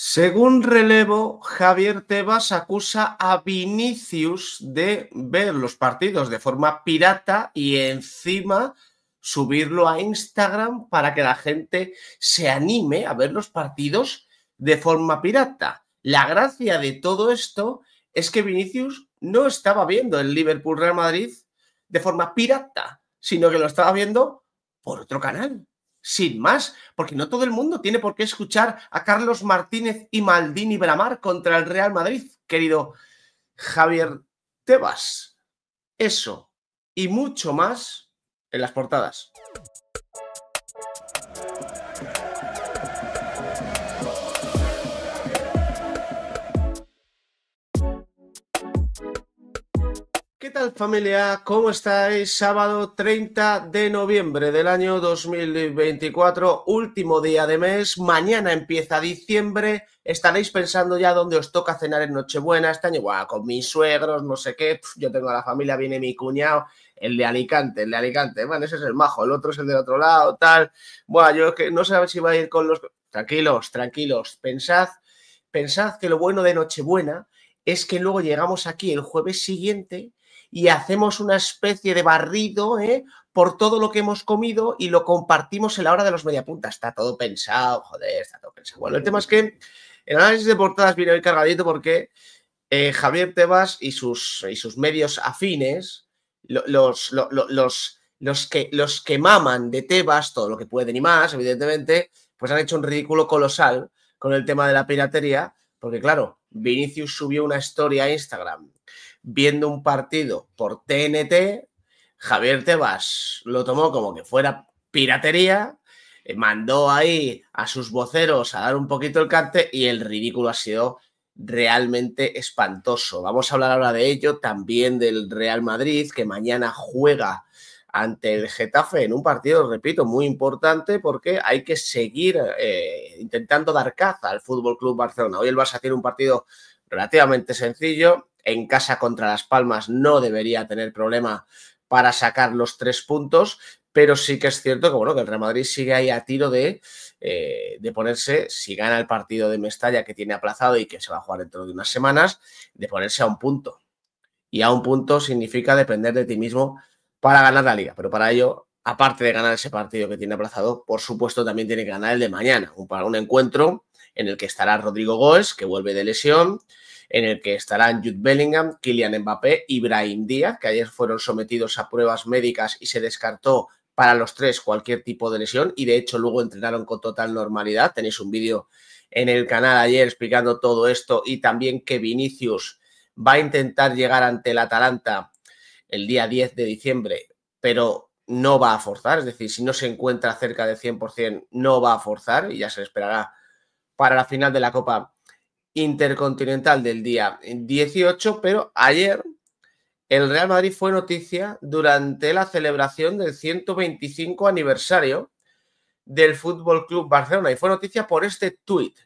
Según relevo, Javier Tebas acusa a Vinicius de ver los partidos de forma pirata y encima subirlo a Instagram para que la gente se anime a ver los partidos de forma pirata. La gracia de todo esto es que Vinicius no estaba viendo el Liverpool Real Madrid de forma pirata, sino que lo estaba viendo por otro canal sin más, porque no todo el mundo tiene por qué escuchar a Carlos Martínez y Maldini bramar contra el Real Madrid, querido Javier Tebas. Eso y mucho más en las portadas. ¿Qué tal familia? ¿Cómo estáis? Sábado 30 de noviembre del año 2024, último día de mes, mañana empieza diciembre, estaréis pensando ya dónde os toca cenar en Nochebuena este año, Guau, con mis suegros, no sé qué, yo tengo a la familia, viene mi cuñado, el de Alicante, el de Alicante, bueno, ese es el majo, el otro es el del otro lado, tal, Bueno, yo que no sé si va a ir con los... Tranquilos, tranquilos, pensad, pensad que lo bueno de Nochebuena es que luego llegamos aquí el jueves siguiente y hacemos una especie de barrido ¿eh? por todo lo que hemos comido y lo compartimos en la hora de los puntas Está todo pensado, joder, está todo pensado. Bueno, el tema es que el análisis de portadas viene hoy cargadito porque eh, Javier Tebas y sus, y sus medios afines, los, los, los, que, los que maman de Tebas, todo lo que pueden y más, evidentemente, pues han hecho un ridículo colosal con el tema de la piratería, porque claro, Vinicius subió una historia a Instagram viendo un partido por TNT, Javier Tebas lo tomó como que fuera piratería, eh, mandó ahí a sus voceros a dar un poquito el cante y el ridículo ha sido realmente espantoso. Vamos a hablar ahora de ello, también del Real Madrid, que mañana juega ante el Getafe en un partido, repito, muy importante porque hay que seguir eh, intentando dar caza al Fútbol Club Barcelona. Hoy el Barça tiene un partido relativamente sencillo en casa contra Las Palmas no debería tener problema para sacar los tres puntos, pero sí que es cierto que, bueno, que el Real Madrid sigue ahí a tiro de, eh, de ponerse, si gana el partido de Mestalla que tiene aplazado y que se va a jugar dentro de unas semanas, de ponerse a un punto. Y a un punto significa depender de ti mismo para ganar la liga, pero para ello aparte de ganar ese partido que tiene aplazado, por supuesto también tiene que ganar el de mañana, un, un encuentro en el que estará Rodrigo Goes, que vuelve de lesión, en el que estarán Jude Bellingham, Kylian Mbappé y Brahim Díaz, que ayer fueron sometidos a pruebas médicas y se descartó para los tres cualquier tipo de lesión y de hecho luego entrenaron con total normalidad. Tenéis un vídeo en el canal ayer explicando todo esto y también que Vinicius va a intentar llegar ante el Atalanta el día 10 de diciembre, pero no va a forzar, es decir, si no se encuentra cerca del 100%, no va a forzar y ya se esperará para la final de la Copa intercontinental del día 18, pero ayer el Real Madrid fue noticia durante la celebración del 125 aniversario del Fútbol Club Barcelona y fue noticia por este tuit.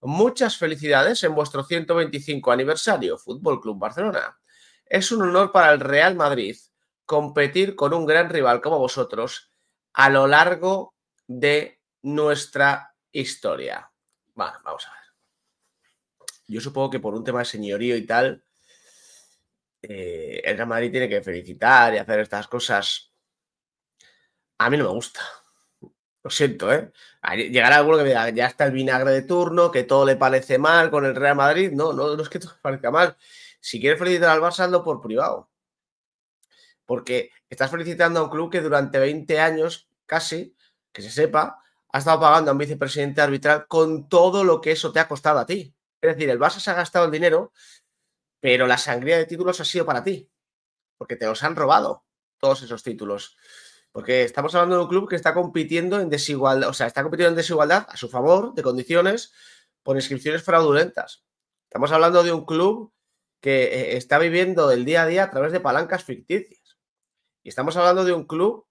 Muchas felicidades en vuestro 125 aniversario, Fútbol Club Barcelona. Es un honor para el Real Madrid competir con un gran rival como vosotros a lo largo de nuestra historia. vamos a ver yo supongo que por un tema de señorío y tal, eh, el Real Madrid tiene que felicitar y hacer estas cosas. A mí no me gusta. Lo siento, ¿eh? Llegará alguno que me diga, ya está el vinagre de turno, que todo le parece mal con el Real Madrid. No, no, es que todo le parezca mal. Si quieres felicitar al Barça, lo por privado. Porque estás felicitando a un club que durante 20 años, casi, que se sepa, ha estado pagando a un vicepresidente arbitral con todo lo que eso te ha costado a ti. Es decir, el Barça se ha gastado el dinero, pero la sangría de títulos ha sido para ti, porque te los han robado todos esos títulos. Porque estamos hablando de un club que está compitiendo en desigualdad, o sea, está compitiendo en desigualdad a su favor de condiciones por inscripciones fraudulentas. Estamos hablando de un club que eh, está viviendo el día a día a través de palancas ficticias. Y estamos hablando de un club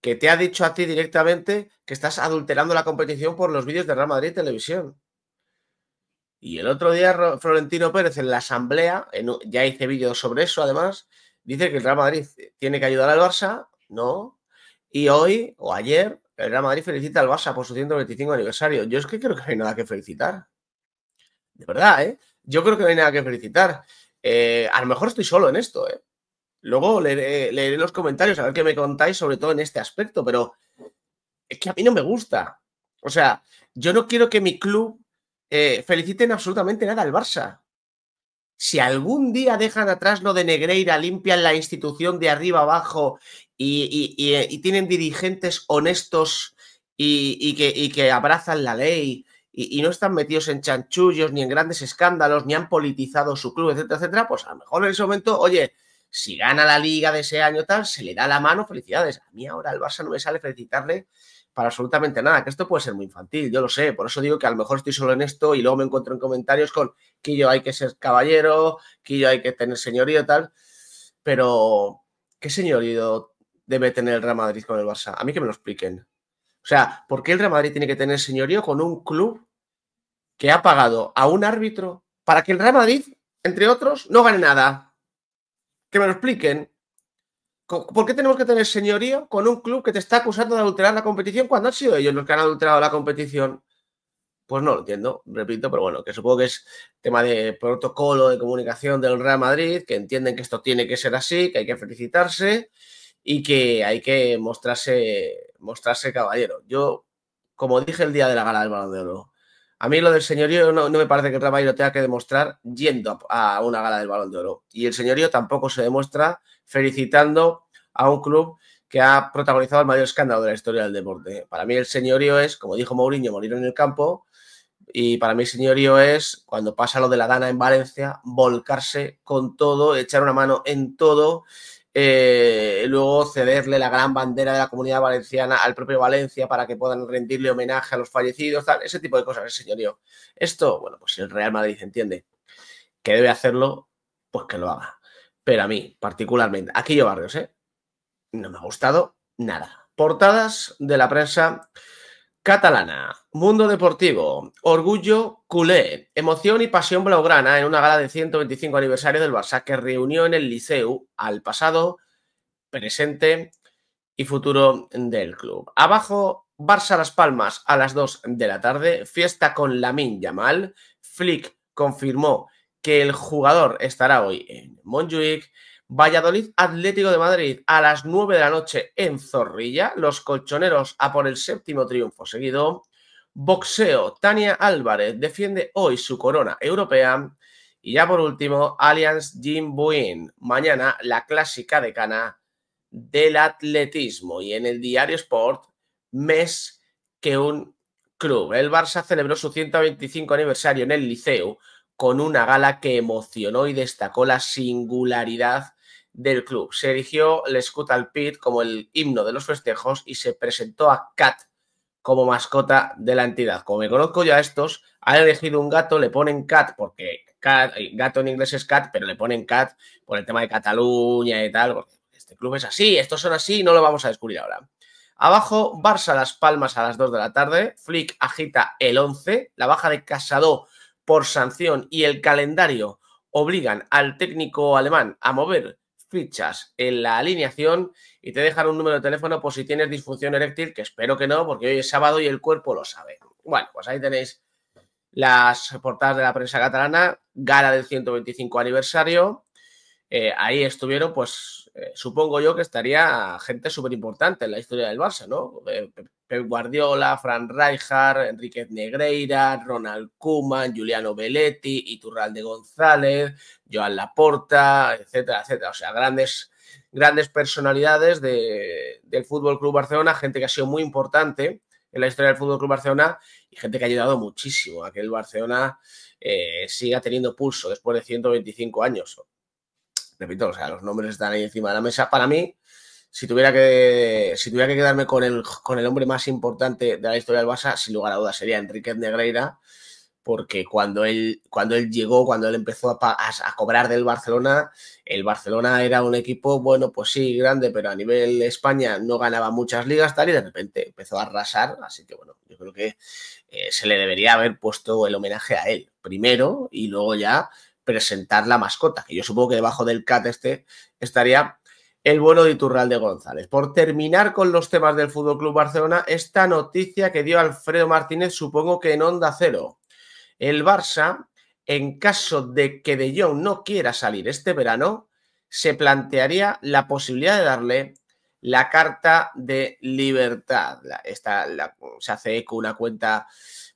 que te ha dicho a ti directamente que estás adulterando la competición por los vídeos de Real Madrid Televisión. Y el otro día Florentino Pérez en la asamblea, ya hice vídeos sobre eso además, dice que el Real Madrid tiene que ayudar al Barça, ¿no? Y hoy o ayer el Real Madrid felicita al Barça por su 125 aniversario. Yo es que creo que no hay nada que felicitar. De verdad, ¿eh? Yo creo que no hay nada que felicitar. Eh, a lo mejor estoy solo en esto, ¿eh? Luego leeré, los comentarios a ver qué me contáis, sobre todo en este aspecto, pero es que a mí no me gusta. O sea, yo no quiero que mi club eh, feliciten absolutamente nada al Barça. Si algún día dejan atrás lo de Negreira, limpian la institución de arriba abajo y, eh, tienen dirigentes honestos y, que, que, abrazan la ley y, no están metidos en chanchullos ni en grandes escándalos, ni han politizado su club, etcétera, etcétera, pues a lo mejor en ese momento, oye, si gana la liga de ese año tal, se le da la mano, felicidades. A mí ahora al Barça no me sale felicitarle para absolutamente nada, que esto puede ser muy infantil, yo lo sé, por eso digo que a lo mejor estoy solo en esto y luego me encuentro en comentarios con que yo hay que ser caballero, que yo hay que tener señorío tal, pero ¿qué señorío debe tener el Real Madrid con el Barça? A mí que me lo expliquen. O sea, ¿por qué el Real Madrid tiene que tener señorío con un club que ha pagado a un árbitro para que el Real Madrid, entre otros, no gane nada? Que me lo expliquen. ¿Por qué tenemos que tener señorío con un club que te está acusando de adulterar la competición cuando han sido ellos los que han adulterado la competición? Pues no lo entiendo, repito, pero bueno, que supongo que es tema de protocolo de comunicación del Real Madrid, que entienden que esto tiene que ser así, que hay que felicitarse y que hay que mostrarse, mostrarse caballero. Yo, como dije el día de la gala del Balón de Oro, a mí lo del señorío no, me parece que el Real Madrid lo tenga que demostrar yendo a una gala del Balón de Oro. Y el señorío tampoco se demuestra felicitando a un club que ha protagonizado el mayor escándalo de la historia del deporte. Para mí el señorío es, como dijo Mourinho, morir en el campo. Y para mí el señorío es, cuando pasa lo de la dana en Valencia, volcarse con todo, echar una mano en todo, eh, luego cederle la gran bandera de la comunidad valenciana al propio Valencia para que puedan rendirle homenaje a los fallecidos, tal, ese tipo de cosas, el señorío. Esto, bueno, pues si el Real Madrid entiende que debe hacerlo, pues que lo haga. Pero a mí, particularmente, aquello Barrios, ¿eh? No me ha gustado nada. Portadas de la prensa catalana, mundo deportivo, orgullo culé, emoción y pasión blaugrana en una gala de 125 aniversario del Barça que reunió en el Liceu al pasado, presente y futuro del club. Abajo, Barça Las Palmas a las 2 de la tarde, fiesta con Lamin Yamal, Flick confirmó que el jugador estará hoy en Montjuic, Valladolid, Atlético de Madrid a las 9 de la noche en Zorrilla, los colchoneros a por el séptimo triunfo seguido, boxeo, Tania Álvarez defiende hoy su corona europea y ya por último, Allianz Jim Buin, mañana la clásica decana del atletismo y en el diario Sport, mes que un club. El Barça celebró su 125 aniversario en el Liceo con una gala que emocionó y destacó la singularidad del club. Se erigió el Scout al Pit como el himno de los festejos y se presentó a Cat como mascota de la entidad. Como me conozco yo a estos, han elegido un gato, le ponen Cat porque cat, eh, gato en inglés es Cat, pero le ponen Cat por el tema de Cataluña y tal. este club es así, estos son así, no lo vamos a descubrir ahora. Abajo, Barça Las Palmas a las 2 de la tarde. Flick agita el 11. La baja de Casado por sanción y el calendario obligan al técnico alemán a mover fichas en la alineación y te dejan un número de teléfono por si tienes disfunción eréctil, que espero que no, porque hoy es sábado y el cuerpo lo sabe. Bueno, pues ahí tenéis las portadas de la prensa catalana, gala del 125 aniversario, eh, ahí estuvieron, pues eh, supongo yo que estaría gente súper importante en la historia del Barça, ¿no? Eh, Pep Guardiola, Fran Rijkaard, Enriquez Negreira, Ronald Kuman, Juliano Belletti, Iturralde González, Joan Laporta, etcétera, etcétera. O sea, grandes, grandes personalidades del Fútbol Club Barcelona, gente que ha sido muy importante en la historia del Fútbol Club Barcelona y gente que ha ayudado muchísimo a que el Barcelona siga teniendo pulso después de 125 años repito, o sea, los nombres están ahí encima de la mesa. Para mí, si tuviera que, si tuviera que quedarme con el, con el hombre más importante de la historia del Barça, sin lugar a dudas sería Enrique Negreira, porque cuando él, cuando él llegó, cuando él empezó a, cobrar del Barcelona, el Barcelona era un equipo, bueno, pues sí, grande, pero a nivel España no ganaba muchas ligas, tal, y de repente empezó a arrasar, así que bueno, yo creo que eh, se le debería haber puesto el homenaje a él primero y luego ya presentar la mascota, que yo supongo que debajo del cat este estaría el bueno de de González. Por terminar con los temas del Fútbol Club Barcelona, esta noticia que dio Alfredo Martínez, supongo que en Onda Cero. El Barça, en caso de que De Jong no quiera salir este verano, se plantearía la posibilidad de darle la carta de libertad. Esta, se hace eco una cuenta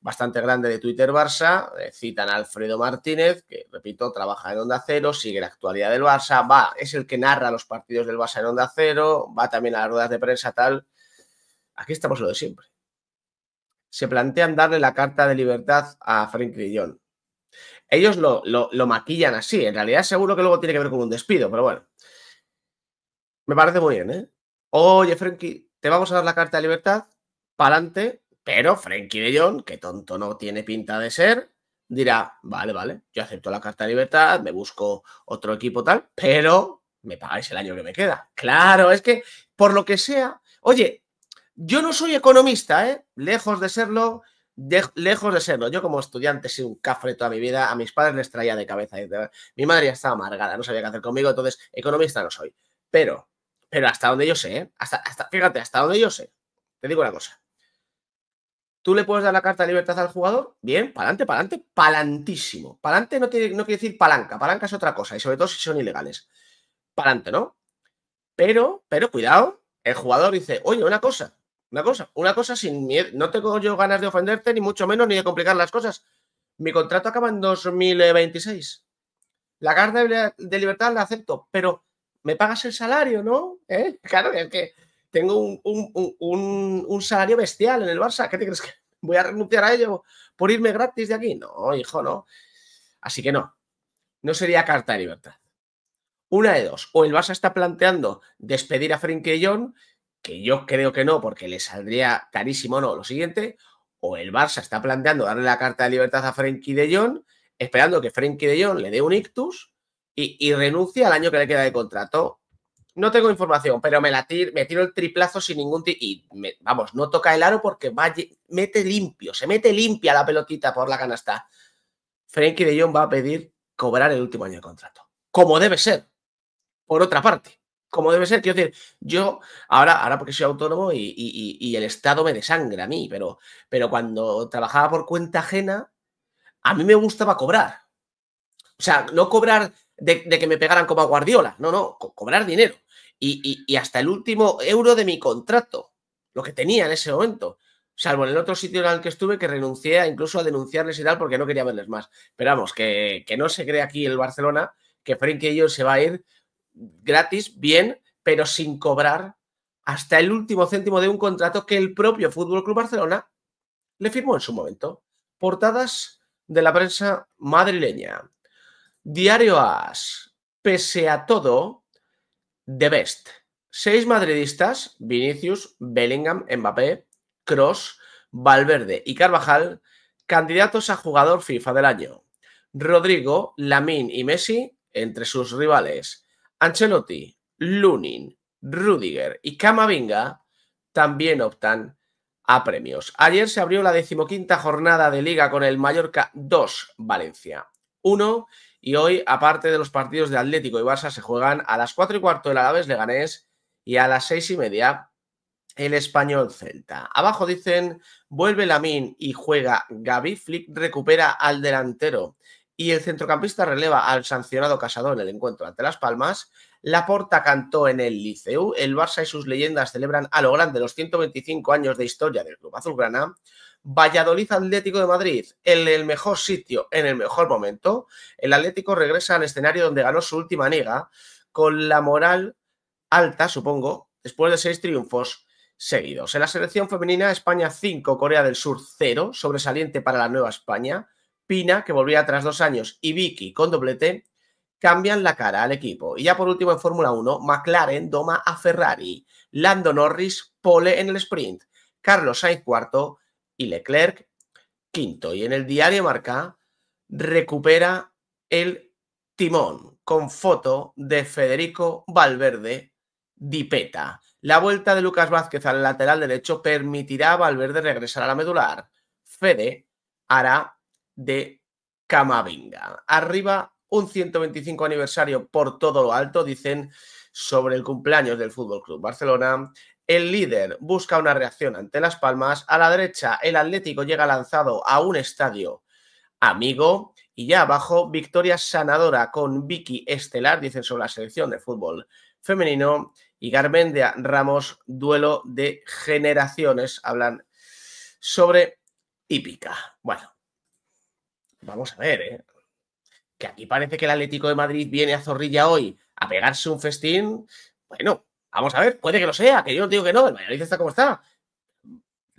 bastante grande de Twitter Barça, eh, citan a Alfredo Martínez, que repito, trabaja en Onda Cero, sigue la actualidad del Barça, va, es el que narra los partidos del Barça en Onda Cero, va también a las ruedas de prensa tal. Aquí estamos lo de siempre. Se plantean darle la carta de libertad a Frank John. Ellos lo, lo, maquillan así, en realidad seguro que luego tiene que ver con un despido, pero bueno. Me parece muy bien, ¿eh? Oye, Frankie, te vamos a dar la carta de libertad, para adelante, pero Frankie de Jong, que tonto no tiene pinta de ser, dirá, vale, vale, yo acepto la carta de libertad, me busco otro equipo tal, pero me pagáis el año que me queda. Claro, es que por lo que sea, oye, yo no soy economista, ¿eh? Lejos de serlo, lejos de serlo. Yo como estudiante he sido un cafre toda mi vida, a mis padres les traía de cabeza. Mi madre ya estaba amargada, no sabía qué hacer conmigo, entonces economista no soy. Pero, pero hasta donde yo sé, ¿eh? hasta, hasta, fíjate, hasta donde yo sé, te digo una cosa. Tú le puedes dar la carta de libertad al jugador, bien, pa'lante, pa'lante, pa'lantísimo. Pa'lante no, no quiere decir palanca, palanca es otra cosa, y sobre todo si son ilegales. Pa'lante, ¿no? Pero, pero cuidado, el jugador dice, oye, una cosa, una cosa, una cosa sin miedo, no tengo yo ganas de ofenderte, ni mucho menos, ni de complicar las cosas. Mi contrato acaba en 2026. La carta de libertad la acepto, pero me pagas el salario, ¿no? ¿Eh? Claro, es que tengo un, salario bestial en el Barça, ¿qué te crees que voy a renunciar a ello por irme gratis de aquí? No, hijo, no. Así que no, no sería carta de libertad. Una de dos, o el Barça está planteando despedir a Frenkie John, que yo creo que no, porque le saldría carísimo no lo siguiente, o el Barça está planteando darle la carta de libertad a Frenkie de Jong, esperando que Frenkie de Jong le dé un ictus y, y renuncie al año que le queda de contrato no tengo información, pero me tiro, el triplazo sin ningún y vamos, no toca el aro porque mete limpio, se mete limpia la pelotita por la canasta. Frankie de Jong va a pedir cobrar el último año de contrato, como debe ser. Por otra parte, como debe ser, quiero decir, yo ahora, ahora porque soy autónomo y, el Estado me desangra a mí, pero, pero cuando trabajaba por cuenta ajena, a mí me gustaba cobrar. O sea, no cobrar de, que me pegaran como a Guardiola. No, no, cobrar dinero. Y, hasta el último euro de mi contrato, lo que tenía en ese momento. Salvo en el otro sitio en el que estuve, que renuncié incluso a denunciarles y tal, porque no quería verles más. Pero vamos, que, no se cree aquí el Barcelona, que Frenkie yo se va a ir gratis, bien, pero sin cobrar hasta el último céntimo de un contrato que el propio Fútbol Club Barcelona le firmó en su momento. Portadas de la prensa madrileña. Diario As. Pese a todo, The Best. Seis madridistas, Vinicius, Bellingham, Mbappé, Cross, Valverde y Carvajal, candidatos a jugador FIFA del año. Rodrigo, Lamín y Messi entre sus rivales. Ancelotti, Lunin, Rudiger y Camavinga también optan a premios. Ayer se abrió la decimoquinta jornada de liga con el Mallorca 2, Valencia 1 y hoy, aparte de los partidos de Atlético y Barça, se juegan a las 4 y cuarto el Alaves Leganés y a las 6 y media el Español Celta. Abajo dicen, vuelve Lamin y juega Gaby, Flick recupera al delantero y el centrocampista releva al sancionado Casado en el encuentro ante Las Palmas. La Porta cantó en el Liceu, el Barça y sus leyendas celebran a lo grande los 125 años de historia del club azulgrana. Valladolid Atlético de Madrid, en el mejor sitio, en el mejor momento, el Atlético regresa al escenario donde ganó su última liga, con la moral alta, supongo, después de seis triunfos seguidos. En la selección femenina, España 5, Corea del Sur 0, sobresaliente para la Nueva España. Pina, que volvía tras dos años, y Vicky con doblete, cambian la cara al equipo. Y ya por último en Fórmula 1, McLaren doma a Ferrari, Lando Norris pole en el sprint, Carlos Sainz cuarto y Leclerc quinto. Y en el diario Marca recupera el timón con foto de Federico Valverde Dipeta. La vuelta de Lucas Vázquez al lateral derecho permitirá a Valverde regresar a la medular. Fede hará de Camavinga. Arriba, un 125 aniversario por todo lo alto, dicen sobre el cumpleaños del Fútbol Club Barcelona el líder busca una reacción ante Las Palmas. A la derecha, el Atlético llega lanzado a un estadio amigo. Y ya abajo, victoria sanadora con Vicky Estelar, dicen sobre la selección de fútbol femenino. Y Garmendia Ramos, duelo de generaciones. Hablan sobre hípica. Bueno, vamos a ver, ¿eh? Que aquí parece que el Atlético de Madrid viene a Zorrilla hoy a pegarse un festín. Bueno, Vamos a ver, puede que lo sea, que yo no digo que no, el Valladolid está como está.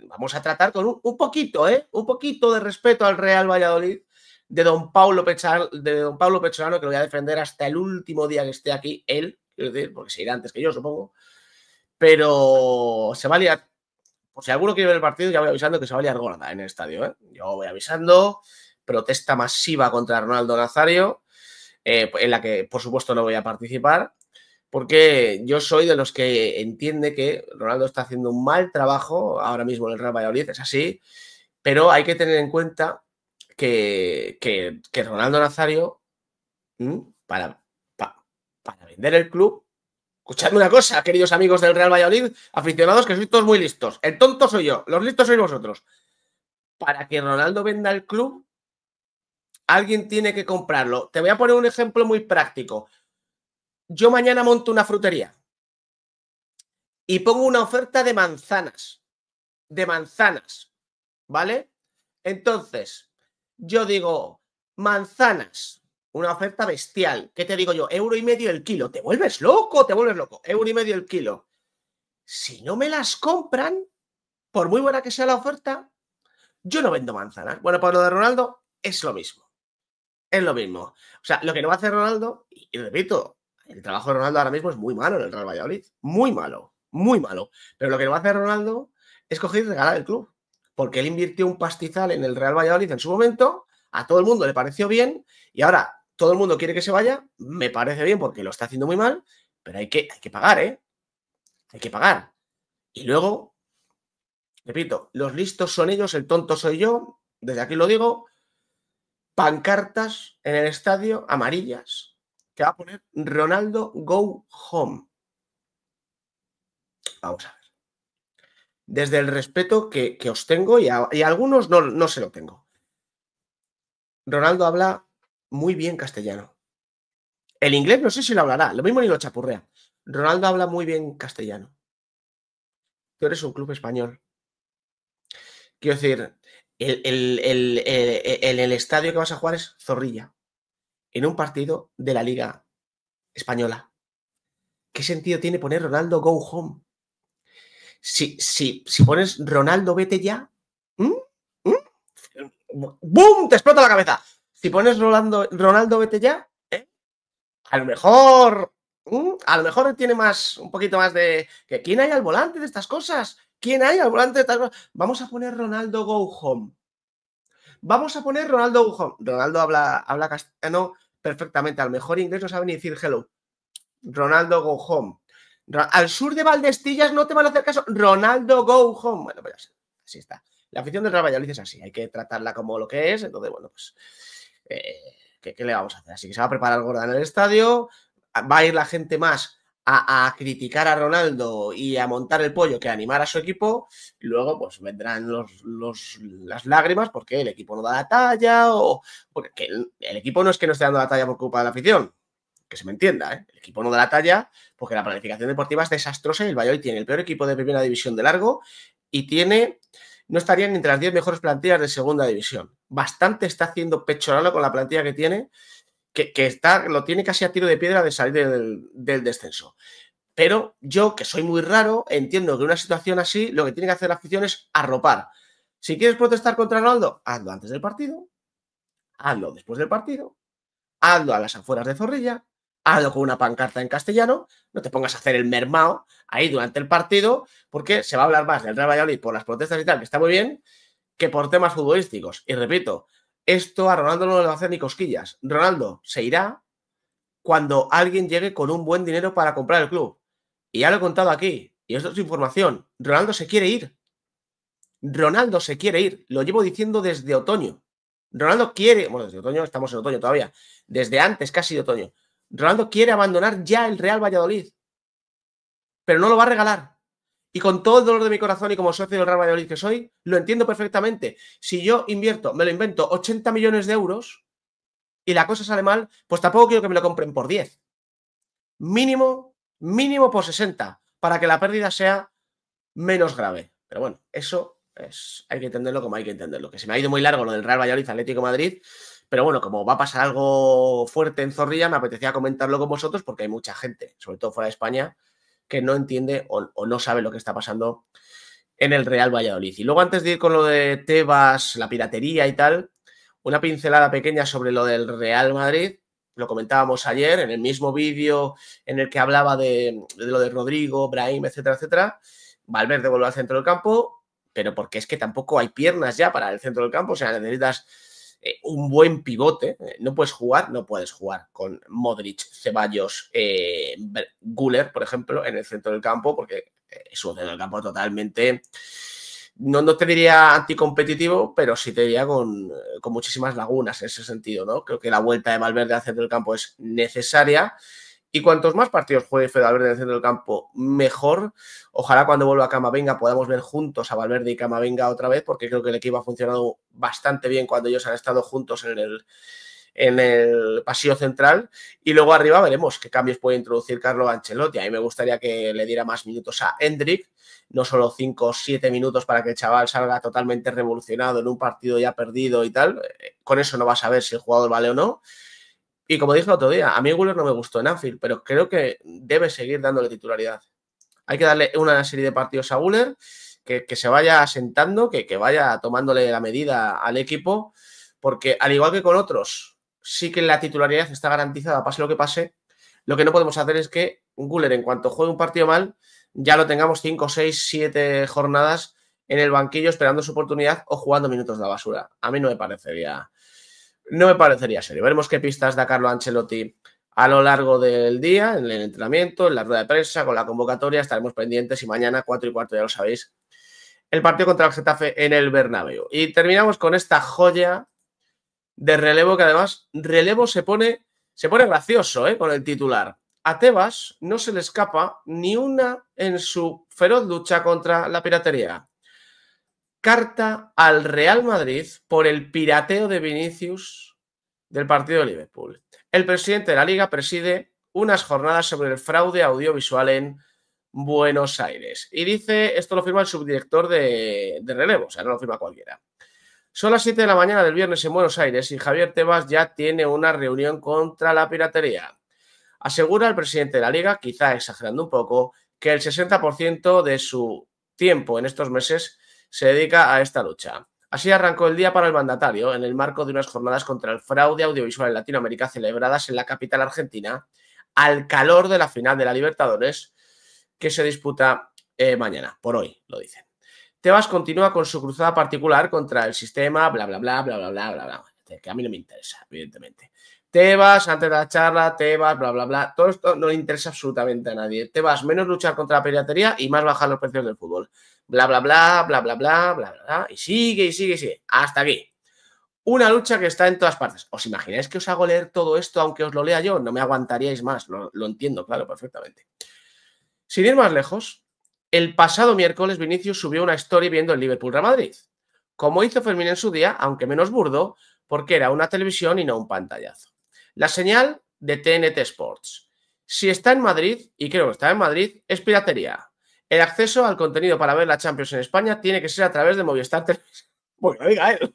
Vamos a tratar con un, poquito, ¿eh? Un poquito de respeto al Real Valladolid de don de don Pablo Pechorano, que lo voy a defender hasta el último día que esté aquí, él, quiero decir, porque se irá antes que yo, supongo. Pero se va a liar. Por si alguno quiere ver el partido, ya voy avisando que se va a liar gorda en el estadio, ¿eh? Yo voy avisando. Protesta masiva contra Ronaldo Nazario. Eh, en la que por supuesto no voy a participar porque yo soy de los que entiende que Ronaldo está haciendo un mal trabajo ahora mismo en el Real Valladolid, es así, pero hay que tener en cuenta que, Ronaldo Nazario, para, para, para vender el club, Escuchadme una cosa, queridos amigos del Real Valladolid, aficionados que sois todos muy listos. El tonto soy yo, los listos sois vosotros. Para que Ronaldo venda el club, alguien tiene que comprarlo. Te voy a poner un ejemplo muy práctico yo mañana monto una frutería y pongo una oferta de manzanas, de manzanas, ¿vale? Entonces, yo digo, manzanas, una oferta bestial. ¿Qué te digo yo? Euro y medio el kilo. ¿Te vuelves loco? ¿Te vuelves loco? Euro y medio el kilo. Si no me las compran, por muy buena que sea la oferta, yo no vendo manzanas. Bueno, para pues lo de Ronaldo es lo mismo. Es lo mismo. O sea, lo que no va a hacer Ronaldo, y repito, el trabajo de Ronaldo ahora mismo es muy malo en el Real Valladolid. Muy malo, muy malo. Pero lo que le va a hacer Ronaldo es coger y regalar el club. Porque él invirtió un pastizal en el Real Valladolid en su momento, a todo el mundo le pareció bien y ahora todo el mundo quiere que se vaya. Me parece bien porque lo está haciendo muy mal, pero hay que, hay que pagar, ¿eh? Hay que pagar. Y luego, repito, los listos son ellos, el tonto soy yo, desde aquí lo digo, pancartas en el estadio amarillas va a poner Ronaldo Go Home. Vamos a ver. Desde el respeto que, os tengo y a, algunos no, se lo tengo. Ronaldo habla muy bien castellano. El inglés no sé si lo hablará, lo mismo ni lo chapurrea. Ronaldo habla muy bien castellano. Tú eres un club español. Quiero decir, el, el, el, el, estadio que vas a jugar es Zorrilla en un partido de la Liga Española. ¿Qué sentido tiene poner Ronaldo go home? Si, si, si pones Ronaldo vete ya, ¿Mm? ¿Mm? ¡Bum! Te explota la cabeza. Si pones Ronaldo, Ronaldo vete ya, ¿eh? a lo mejor, ¿Mm? a lo mejor tiene más, un poquito más de quién hay al volante de estas cosas. ¿Quién hay al volante de estas cosas? Vamos a poner Ronaldo go home. Vamos a poner Ronaldo go home. Ronaldo habla, habla castellano eh, perfectamente. al mejor inglés no sabe ni decir hello. Ronaldo go home. Al sur de Valdestillas no te van a hacer caso. Ronaldo go home. Bueno, pues ya Así está. La afición del Real es así. Hay que tratarla como lo que es. Entonces, bueno, pues. Eh, ¿qué, le vamos a hacer? Así que se va a preparar Gorda en el estadio. Va a ir la gente más a, criticar a Ronaldo y a montar el pollo que animar a su equipo, luego pues vendrán los, las lágrimas porque el equipo no da la talla o porque el, equipo no es que no esté dando la talla por culpa de la afición, que se me entienda, ¿eh? el equipo no da la talla porque la planificación deportiva es desastrosa y el Valladolid tiene el peor equipo de primera división de largo y tiene no estarían entre las 10 mejores plantillas de segunda división. Bastante está haciendo pechoralo con la plantilla que tiene que, está, lo tiene casi a tiro de piedra de salir del, descenso. Pero yo, que soy muy raro, entiendo que en una situación así lo que tiene que hacer la afición es arropar. Si quieres protestar contra Ronaldo, hazlo antes del partido, hazlo después del partido, hazlo a las afueras de Zorrilla, hazlo con una pancarta en castellano, no te pongas a hacer el mermao ahí durante el partido, porque se va a hablar más del Real Valladolid por las protestas y tal, que está muy bien, que por temas futbolísticos. Y repito, esto a Ronaldo no le va a hacer ni cosquillas. Ronaldo se irá cuando alguien llegue con un buen dinero para comprar el club. Y ya lo he contado aquí, y esto es información. Ronaldo se quiere ir. Ronaldo se quiere ir. Lo llevo diciendo desde otoño. Ronaldo quiere, bueno, desde otoño, estamos en otoño todavía, desde antes casi de otoño. Ronaldo quiere abandonar ya el Real Valladolid, pero no lo va a regalar. Y con todo el dolor de mi corazón y como socio del Real Valladolid que soy, lo entiendo perfectamente. Si yo invierto, me lo invento 80 millones de euros y la cosa sale mal, pues tampoco quiero que me lo compren por 10. Mínimo, mínimo por 60, para que la pérdida sea menos grave. Pero bueno, eso es, hay que entenderlo como hay que entenderlo. Que se me ha ido muy largo lo del Real Valladolid Atlético Madrid, pero bueno, como va a pasar algo fuerte en Zorrilla, me apetecía comentarlo con vosotros porque hay mucha gente, sobre todo fuera de España, que no entiende o, no sabe lo que está pasando en el Real Valladolid. Y luego antes de ir con lo de Tebas, la piratería y tal, una pincelada pequeña sobre lo del Real Madrid. Lo comentábamos ayer en el mismo vídeo en el que hablaba de, de lo de Rodrigo, Brahim, etcétera, etcétera. Valverde vuelve al centro del campo, pero porque es que tampoco hay piernas ya para el centro del campo. O sea, necesitas eh, un buen pivote. Eh, no puedes jugar, no puedes jugar con Modric, Ceballos, eh, Guller, por ejemplo, en el centro del campo, porque es un centro del campo totalmente. No, no te diría anticompetitivo, pero sí te diría con, con muchísimas lagunas en ese sentido, ¿no? Creo que la vuelta de Valverde al centro del campo es necesaria y cuantos más partidos juegue Fede Valverde en el centro del campo, mejor. Ojalá cuando vuelva a venga podamos ver juntos a Valverde y venga otra vez, porque creo que el equipo ha funcionado bastante bien cuando ellos han estado juntos en el, en el pasillo central. Y luego arriba veremos qué cambios puede introducir Carlo Ancelotti. A mí me gustaría que le diera más minutos a Hendrik, no solo 5 o 7 minutos para que el chaval salga totalmente revolucionado en un partido ya perdido y tal. Eh, con eso no vas a ver si el jugador vale o no. Y como dije el otro día, a mí Guller no me gustó en Anfield, pero creo que debe seguir dándole titularidad. Hay que darle una serie de partidos a Guller, que, se vaya asentando, que, que vaya tomándole la medida al equipo, porque al igual que con otros, sí que la titularidad está garantizada, pase lo que pase. Lo que no podemos hacer es que Guller, en cuanto juegue un partido mal, ya lo tengamos 5, 6, 7 jornadas en el banquillo esperando su oportunidad o jugando minutos de la basura. A mí no me parecería no me parecería serio. Veremos qué pistas da Carlo Ancelotti a lo largo del día, en el entrenamiento, en la rueda de prensa, con la convocatoria. Estaremos pendientes y mañana, cuatro y cuarto, ya lo sabéis, el partido contra el Getafe en el Bernabéu. Y terminamos con esta joya de relevo que además, relevo se pone, se pone gracioso ¿eh? con el titular. A Tebas no se le escapa ni una en su feroz lucha contra la piratería carta al Real Madrid por el pirateo de Vinicius del partido de Liverpool. El presidente de la liga preside unas jornadas sobre el fraude audiovisual en Buenos Aires. Y dice, esto lo firma el subdirector de, relevo, o sea, no lo firma cualquiera. Son las 7 de la mañana del viernes en Buenos Aires y Javier Tebas ya tiene una reunión contra la piratería. Asegura el presidente de la liga, quizá exagerando un poco, que el 60% de su tiempo en estos meses se dedica a esta lucha. Así arrancó el día para el mandatario en el marco de unas jornadas contra el fraude audiovisual en Latinoamérica celebradas en la capital argentina al calor de la final de la Libertadores que se disputa mañana, por hoy, lo dicen. Tebas continúa con su cruzada particular contra el sistema, bla, bla, bla, bla, bla, bla, bla, bla, que a mí no me interesa, evidentemente vas antes de la charla, te vas, bla, bla, bla. Todo esto no le interesa absolutamente a nadie. Te vas menos luchar contra la piratería y más bajar los precios del fútbol. Bla, bla, bla, bla, bla, bla, bla, bla. Y sigue, y sigue, y sigue. Hasta aquí. Una lucha que está en todas partes. ¿Os imagináis que os hago leer todo esto aunque os lo lea yo? No me aguantaríais más. Lo, entiendo, claro, perfectamente. Sin ir más lejos, el pasado miércoles Vinicius subió una story viendo el Liverpool-Real Madrid. Como hizo Fermín en su día, aunque menos burdo, porque era una televisión y no un pantallazo. La señal de TNT Sports. Si está en Madrid, y creo que está en Madrid, es piratería. El acceso al contenido para ver la Champions en España tiene que ser a través de Movistar Televisión. diga él,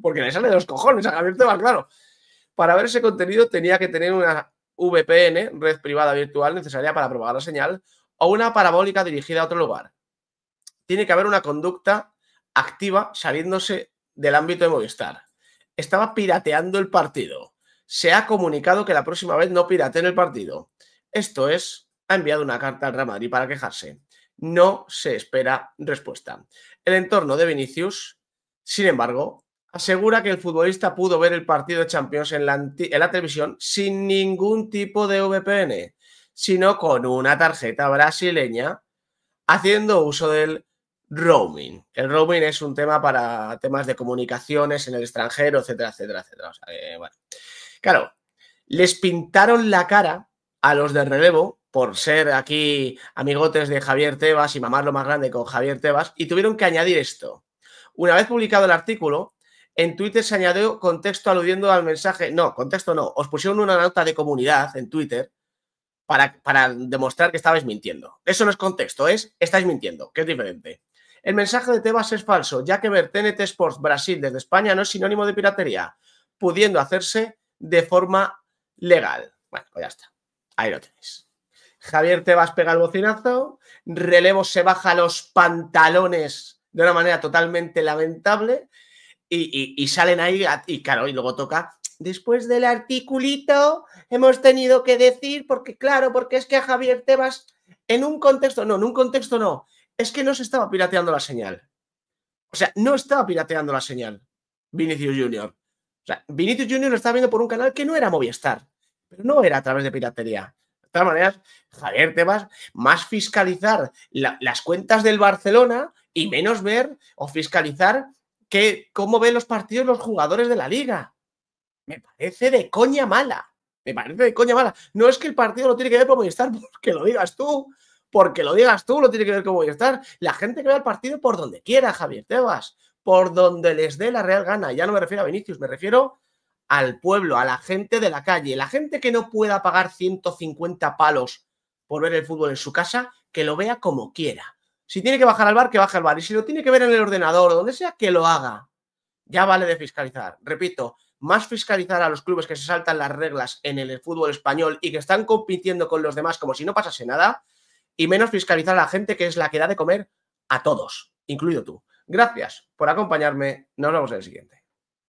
porque le sale de los cojones a Javier Tebas, claro. Para ver ese contenido tenía que tener una VPN, red privada virtual necesaria para propagar la señal, o una parabólica dirigida a otro lugar. Tiene que haber una conducta activa saliéndose del ámbito de Movistar. Estaba pirateando el partido se ha comunicado que la próxima vez no en el partido. Esto es, ha enviado una carta al Real Madrid para quejarse. No se espera respuesta. El entorno de Vinicius, sin embargo, asegura que el futbolista pudo ver el partido de Champions en la, televisión sin ningún tipo de VPN, sino con una tarjeta brasileña haciendo uso del roaming. El roaming es un tema para temas de comunicaciones en el extranjero, etcétera, etcétera, etcétera. Claro, les pintaron la cara a los de relevo por ser aquí amigotes de Javier Tebas y mamarlo más grande con Javier Tebas y tuvieron que añadir esto. Una vez publicado el artículo, en Twitter se añadió contexto aludiendo al mensaje, no, contexto no, os pusieron una nota de comunidad en Twitter para, para demostrar que estabais mintiendo. Eso no es contexto, es estáis mintiendo, que es diferente. El mensaje de Tebas es falso, ya que ver TNT Sports Brasil desde España no es sinónimo de piratería, pudiendo hacerse de forma legal. Bueno, pues ya está. Ahí lo tenéis. Javier Tebas pega el bocinazo, Relevo se baja los pantalones de una manera totalmente lamentable y, salen ahí y claro, y luego toca después del articulito hemos tenido que decir, porque claro, porque es que a Javier Tebas, en un contexto, no, en un contexto no, es que no se estaba pirateando la señal. O sea, no estaba pirateando la señal, Vinicius Junior. O sea, Vinicius Junior lo estaba viendo por un canal que no era Movistar, pero no era a través de piratería. De todas maneras, Javier, Tebas, más fiscalizar las cuentas del Barcelona y menos ver o fiscalizar que, cómo ven los partidos los jugadores de la liga. Me parece de coña mala. Me parece de coña mala. No es que el partido lo tiene que ver con Movistar porque lo digas tú. Porque lo digas tú, lo tiene que ver con Movistar. La gente que ve el partido por donde quiera, Javier Tebas por donde les dé la real gana. Ya no me refiero a Vinicius, me refiero al pueblo, a la gente de la calle, la gente que no pueda pagar 150 palos por ver el fútbol en su casa, que lo vea como quiera. Si tiene que bajar al bar, que baje al bar. Y si lo tiene que ver en el ordenador donde sea, que lo haga. Ya vale de fiscalizar. Repito, más fiscalizar a los clubes que se saltan las reglas en el fútbol español y que están compitiendo con los demás como si no pasase nada, y menos fiscalizar a la gente que es la que da de comer a todos, incluido tú. Gracias por acompañarme. Nos vemos en el siguiente.